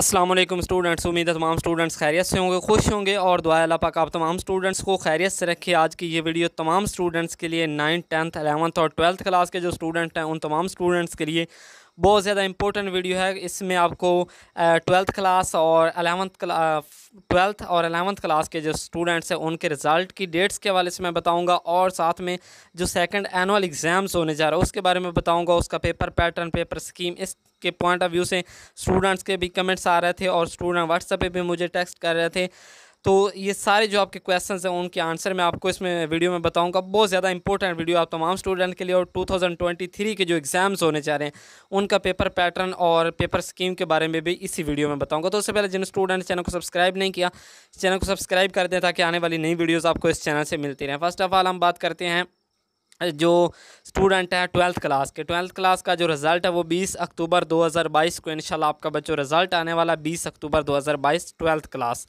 Aslam students उम्मीद है तमाम स्टूडेंट्स खैरियत से होंगे खुश होंगे और दुआ अल्लाह पाक आप तमाम स्टूडेंट्स को खैरियत से रखे आज की ये वीडियो तमाम स्टूडेंट्स के लिए नाइन्थ टेंथ एलेवंथ और ट्वेल्थ क्लास के जो स्टूडेंट हैं उन तमाम स्टूडेंट्स के लिए बहुत ज़्यादा इंपॉर्टेंट वीडियो है इसमें आपको ट्वेल्थ क्लास और अलेवंथ ट्वेल्थ और अलेवंथ क्लास के जो स्टूडेंट्स हैं उनके रिज़ल्ट की डेट्स के हवाले से मैं बताऊंगा और साथ में जो सेकंड एनुअल एग्ज़ाम्स होने जा रहा है उसके बारे में बताऊंगा उसका पेपर पैटर्न पेपर स्कीम इसके पॉइंट ऑफ व्यू से स्टूडेंट्स के भी कमेंट्स आ रहे थे और स्टूडेंट व्हाट्सएप पर भी मुझे टेक्स्ट कर रहे थे तो ये सारे जो आपके क्वेश्चन हैं उनके आंसर मैं आपको इसमें वीडियो में बताऊँगा बहुत ज़्यादा इंपॉर्टेंट वीडियो आप तमाम स्टूडेंट के लिए और 2023 के जो एग्ज़ाम्स होने चाह रहे हैं उनका पेपर पैटर्न और पेपर स्कीम के बारे में भी इसी वीडियो में बताऊँगा तो उससे पहले जिन स्टूडेंट चैनल को सब्सक्राइब नहीं किया चैनल को सब्सक्राइब कर दें ताकि आने वाली नई वीडियोज़ आपको इस चैनल से मिलती रहें फर्स्ट ऑफ़ ऑल हम बात करते हैं जो स्टूडेंट है ट्वेल्थ क्लास के ट्वेल्थ क्लास का जो रिज़ल्ट है वो 20 अक्टूबर 2022 को इंशाल्लाह आपका बच्चों रिज़ल्ट आने वाला 20 अक्टूबर 2022 ट्वेल्थ क्लास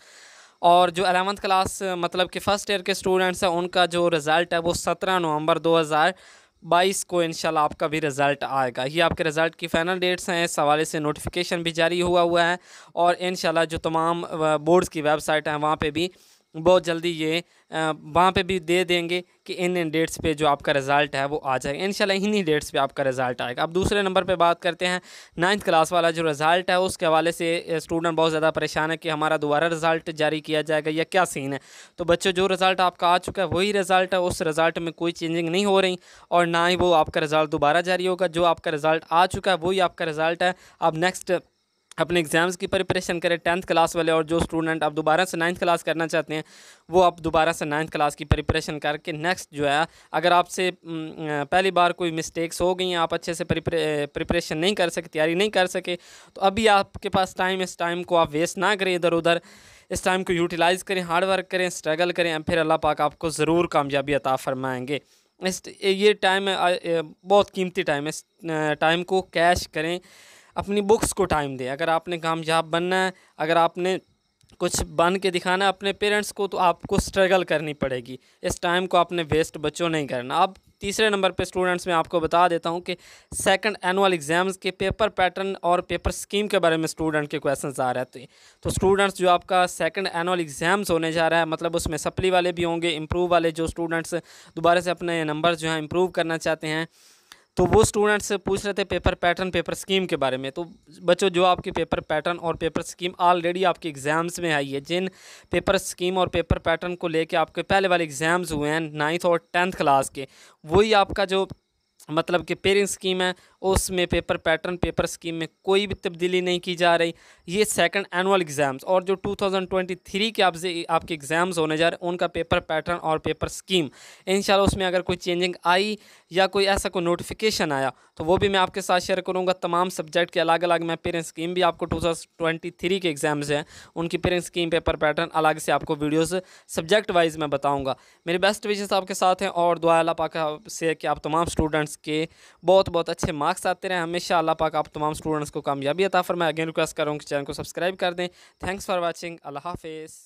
और जो अलेवंथ क्लास मतलब कि फ़र्स्ट ईयर के स्टूडेंट्स हैं उनका जो रिज़ल्ट है वो सत्रह नवंबर 2022 को इंशाल्लाह आपका भी रिज़ल्ट आएगा ये आपके रिज़ल्ट की फ़ाइनल डेट्स हैं इस हवाले से नोटिफिकेशन भी जारी हुआ हुआ है और इन जो तमाम बोर्ड्स की वेबसाइट हैं वहाँ पर भी बहुत जल्दी ये वहाँ पे भी दे देंगे कि इन इन डेट्स पे जो आपका रिज़ल्ट है वो आ जाएगा शाला इन्हीं डेट्स पे आपका रिज़ल्ट आएगा अब दूसरे नंबर पे बात करते हैं नाइन्थ क्लास वाला जो रिज़ल्ट है उसके हवाले से स्टूडेंट बहुत ज़्यादा परेशान है कि हमारा दोबारा रिज़ल्ट जारी किया जाएगा या क्या सीन है तो बच्चों जो रिज़ल्ट आपका आ चुका है वही रिज़ल्ट है उस रिज़ल्ट में कोई चेंजिंग नहीं हो रही और ना ही वो आपका रिज़ल्ट दोबारा जारी होगा जो आपका रिज़ल्ट आ चुका है वही आपका रिज़ल्ट है अब नेक्स्ट अपने एग्ज़ाम्स की प्रिपरेशन करें टेंथ क्लास वाले और जो स्टूडेंट आप दोबारा से नाइन्थ क्लास करना चाहते हैं वो आप दोबारा से नाइन्थ क्लास की प्रिपरेशन करके नेक्स्ट जो है अगर आपसे पहली बार कोई मिस्टेक्स हो गई हैं आप अच्छे से प्रिपरेशन नहीं कर सके तैयारी नहीं कर सके तो अभी आपके पास टाइम इस टाइम को आप वेस्ट ना करें इधर उधर इस टाइम को यूटिलाइज़ करें हार्ड वर्क करें स्ट्रगल करें फिर अल्लाह पाक आपको ज़रूर कामयाबी अता फरमाएँगे इस ये टाइम बहुत कीमती टाइम है इस टाइम को कैश करें अपनी बुक्स को टाइम दें अगर आपने कामयाब बनना है अगर आपने कुछ बन के दिखाना अपने पेरेंट्स को तो आपको स्ट्रगल करनी पड़ेगी इस टाइम को आपने वेस्ट बच्चों नहीं करना अब तीसरे नंबर पे स्टूडेंट्स मैं आपको बता देता हूँ कि सेकंड एनुअल एग्ज़ाम्स के पेपर पैटर्न और पेपर स्कीम के बारे में स्टूडेंट के क्वेश्चन आ रहे थे तो स्टूडेंट्स जो आपका सेकंड एनुअल एग्ज़ाम्स होने जा रहा है मतलब उसमें सप्ली वाले भी होंगे इम्प्रूव वाले जो स्टूडेंट्स दोबारा से अपने नंबर जो हैं इम्प्रूव करना चाहते हैं तो वो स्टूडेंट्स पूछ रहे थे पेपर पैटर्न पेपर स्कीम के बारे में तो बच्चों जो आपके पेपर पैटर्न और पेपर स्कीम ऑलरेडी आपके एग्ज़ाम्स में आई है जिन पेपर स्कीम और पेपर पैटर्न को लेके आपके पहले वाले एग्ज़ाम्स हुए हैं नाइन्थ और टेंथ क्लास के वही आपका जो मतलब कि पेरिंग स्कीम है उसमें पेपर पैटर्न पेपर स्कीम में कोई भी तब्दीली नहीं की जा रही ये सेकंड एनुअल एग्ज़ाम्स और जो 2023 के आपसे आपके एग्ज़ाम्स होने जा रहे हैं उनका पेपर पैटर्न और पेपर स्कीम इन उसमें अगर कोई चेंजिंग आई या कोई ऐसा कोई नोटिफिकेशन आया तो वो भी मैं आपके साथ शेयर करूँगा तमाम सब्जेक्ट के अलग अलग मैं पेरेंट स्कीम भी आपको टू के एग्ज़ाम्स हैं उनकी पेरेंट स्कीम पेपर पैटर्न अलग से आपको वीडियोज़ सब्जेक्ट वाइज मैं बताऊँगा मेरे बेस्ट विजेस आपके साथ हैं और दुआ अल्लाह पाक से कि आप तमाम स्टूडेंट्स के बहुत बहुत अच्छे मार्क्स मार्क्स आते रहें हमेशा अल्लाह पाक आप तमाम स्टूडेंट्स को कामयाबी अता फरमाए अगेन रिक्वेस्ट करूँ कि चैनल को सब्सक्राइब कर दें थैंक्स फॉर वॉचिंग अल्लाह हाफिज़